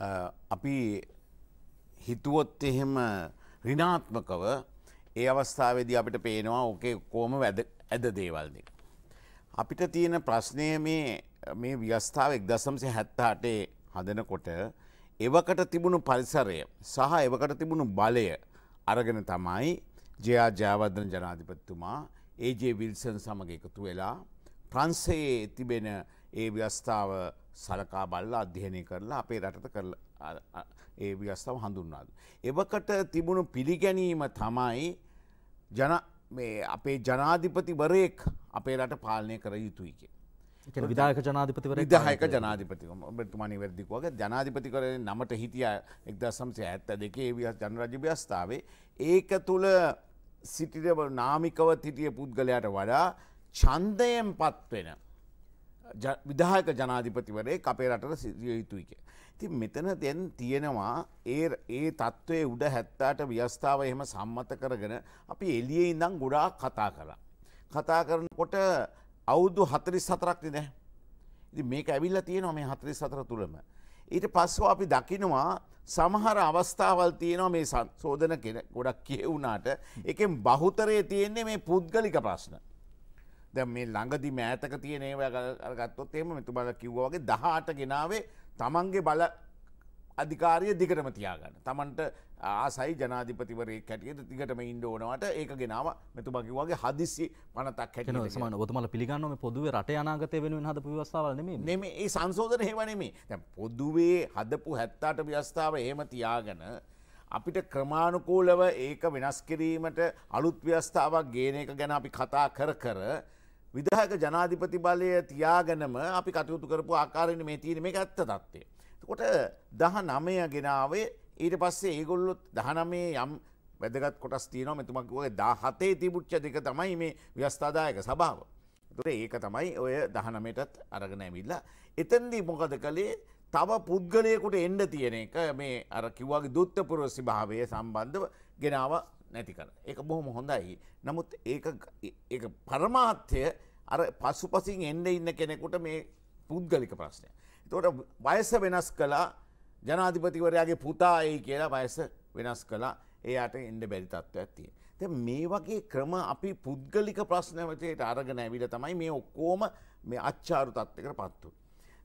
අපි හිතුවොත් එහෙම රිනාත්මකව ඒ අවස්ථාවේදී අපිට පේනවා ඕකේ කෝම වැද ඇද දේවල්දි. අපිට තියෙන ප්‍රශ්නය මේ මේ ව්‍යස්ථාව එක්දසම්සේ හැත්තාටේ හදනකොට එවකට තිබුණු පරිසරය සහ එවකට තිබුණු බලය අරගෙන තමයි ජයා ජයවර්ධන ජනාධිපත්තුමා ඒජේ විල්සන් සමඟ එකතු වෙලා ප්‍රන්සේ තිබෙන ඒ ව්‍යස්ථාව සලකා බල්ලා අධ්‍යයනය කරලා අපේ රටත කර ඒ ව්‍යස්ථාව හඳුන්නාද. එවකට තිබුණු පිළිගැනීම තමයි ජන අපේ ජනාධිපතිවරයෙක් අපේ රට පාලනය කර යුතුයික. විදායක ජනාධිපතිවර විදායක ජනාධිපතිකම ඔබතුමනි වැරදිකුවගේ ජනාධිපති කර නමට හිටිය එක්දසම්සය ඇත්ත දෙකේ වස් ජනරජ ්‍යස්ථාවේ ඒක තුළ සිටිට නාමිකව හිටිය පුද්ගලයට වඩා චන්දයෙන් පත්වෙන විදාහක ජනාධිපතිවරේ අපේ රටට සිදිය යුතුයික. ති මෙතන දැන් තියෙනවා ඒ ඒ තත්ත්වය උඩ හැත්තාට ව්‍යස්ථාව එහෙම සම්මත කරගෙන අපි එලිය ඉඳං ගොඩා කතා කලා. කතා කරනකොට අවුදු හතරි සතරක්ති නෑ. ඉති මේක ඇවිල්ල තියෙනවා මේ හතරි සතර තුළම. ඊට පස්සෝ අපි දකිනවා සමහර අවස්ථාවල් තියෙනවා මේ සෝධන ගොඩක් කියවුනාට එකෙන් බහුතරය තියෙන්නේ මේ පුද්ගලික ප්‍රශ්න. දැ මේ ළඟදි මෑතක තියෙන ගත්තොත් එම මෙතුබල කිව්වාගේ දහට ගෙනාවේ තමන්ගේ බල අධිකාරය දිගටම තියාගන්න. තමන්ට ආසයි ජනාධිපතිවරේ කැටියට දිගටම ඉන්ඩ ඕනවට ඒක ගෙනාව මෙතුමකි වගේ හදිසි පනතක් හැන සම ොතුමල පිගන්නම පොදුව රට අනාගත වෙන හද පවස්ථාවල නෙම ඒ සංසෝධන හෙවනෙමේ තැ පොදුවේ හදපු හැත්තාට ව්‍යස්ථාව එහෙම තියාගන අපිට ක්‍රමාණුකූලව ඒක වෙනස් කිරීමට අලුත් ව්‍යස්ථාවක් ගේන එක ගැන අපි කතා කර කර විදාහක ජනාධිපති බලය තියාගනම අපි කටයුතු කරපු ආකාරණ මේ තීරීම එක ඇත්ත තත්ත්වය. කොට දහ නමය ගෙනාවේ ඊට පස්සේ ඒගොල්ලොත් දහනමේ යම් වැදගත් කොටස් තියනව මෙතුමක් වගේ දහතේ තිබුච්ච දෙක තමයි මේ ව්‍යස්ථාදායක සභාව. තුට ඒක තමයි ඔය දහනමටත් අරගෙනැමිල්ලා. එතන්දී මොකද කළේ තව පුද්ගලයකුට එන්ඩ තියෙන එක මේ අර කිව්වාගේ දුත්තපුරව සිභාවය සම්බන්ධව ගෙනාව නැති කර. ඒක බොහොම හොඳයි. නමුත් ඒ පරමාත්‍යය අර පසු පසින් එන්න ඉන්න කෙනෙකුට මේ පුද්ගලික ප්‍රශ්නය. තෝට වයස වෙනස් කලා ජනාධිපතිවරයාගේ පුතායි කියලා වයස වෙනස් කලා ඒයට එන්ඩ බැරි තත්ත්ව ඇත්තිය. ත මේ වගේ ක්‍රම අපි පුද්ගලික ප්‍රශ්නවතයට අරගෙන ඇවිල තමයි මේ ඔක්කෝම මේ අච්චාරු තත්වකට පත්තු.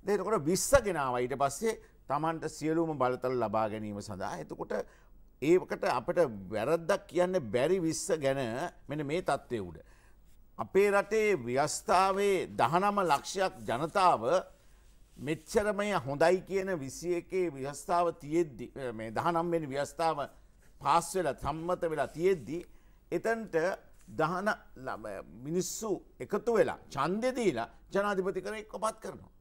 දෙකොට විස්ස ගෙනාව ඊට පස්සේ තමන්ට සියලුම බලතල් ලබා ගැනීම සඳහා එතකොට ඒකට අපට වැරද්දක් කියන්න බැරි විස්ස ගැන මෙන මේ තත්ත්වය උඩ. අපේ රටේ ව්‍යස්ථාවේ දහනම ලක්ෂයක් ජනතාව මෙච්චරමය හොඳයි කියන විසි එකේ ව්‍යස්ථාව තියෙද්දි දහනම්වෙනි ව්‍යස්ථාව පාස්වෙල සම්මත වෙලා තියෙද්දි. එතන්ට දහන මිනිස්සු එකතු වෙලා චන්දෙදීලා ජනාධිපති කර එක්ක පත් කරනවා.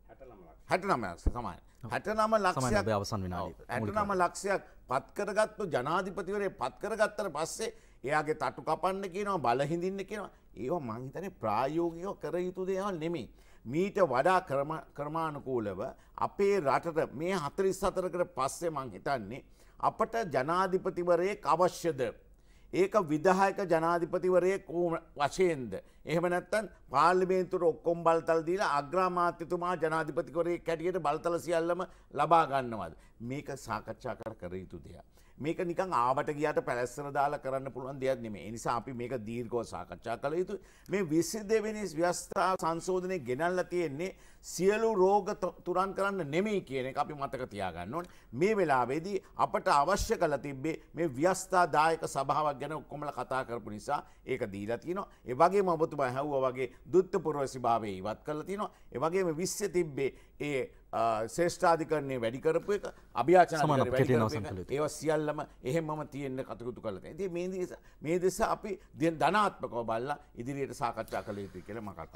හැට නම සමයි හැට නම ලක්ෂයක් අවසන් වෙන ඇට නම ලක්ෂයක් පත්කරගත්තු ජනාධිපතිවරේ පත්කරගත්තර පස්සේ එයාගේ තටු කපන්න කියනවා බලහිඳින්න කියෙනවා ඒවා මංහිතන ප්‍රායෝගිකෝ කර යුතු දේවල් නෙමේ මීට වඩා ක්‍රමාණුකූලව අපේ රටට මේ හතරිස් අතරකට පස්සේ මං හිතන්නේ අපට ජනාධිපතිවරයේ අවශ්‍යද ඒක විදහායක ජනාධිපතිවරයෙක් වශයෙන්ද. එහෙම නැත්තන් පාර්ලිමේන්තුර ඔක්කොම් බල්තල් දීලා අග්‍රාමාත්‍යතුමා ජනාධිපතිවරයෙක් කැටියට බල්තල සියල්ලම ලබාගන්නවද. මේක සාකච්ඡා කර කර යුතු දෙයක්. මේක නිකං ආවට ගියට පැලස්සර දාලා කරන්න පුළුවන් දෙයක් නෙමේ. ඒ නිසා අපි මේක දීර්ඝව සාකච්ඡා කළ යුතුයි. මේ 22 වෙනි ව්‍යවස්ථා සංශෝධනයේ ගෙනල්ලා තියෙන්නේ සියලු රෝග තුරන් කරන්න නෙමෙයි කියන එක අපි මතක තියාගන්න ඕනේ. මේ වෙලාවේදී අපට අවශ්‍ය කරලා තිබ්බේ මේ ව්‍යවස්ථා දායක සභාවක් ගැන ඔක්කොමලා කතා කරපු නිසා ඒක දීලා තියෙනවා. ඒ වගේම ඔබතුමා ඇහුවා වගේ දුත්ත පුරවැසිභාවය ඉවත් කරලා තියෙනවා. ඒ වගේම 20 තිබ්බේ ඒ ශේෂ්ඨාධිකරණය වැඩිකරපු එක අභ්‍යාචන ඒව සියල්ලම එහෙමම තියෙන්න්න කතකුතු කලට ඇති මේ මේ දෙස අපි දෙ ධනාත්මකව බල්ලා ඉදිරියට සාකච්ඡා කළ යුතු කියල මකට.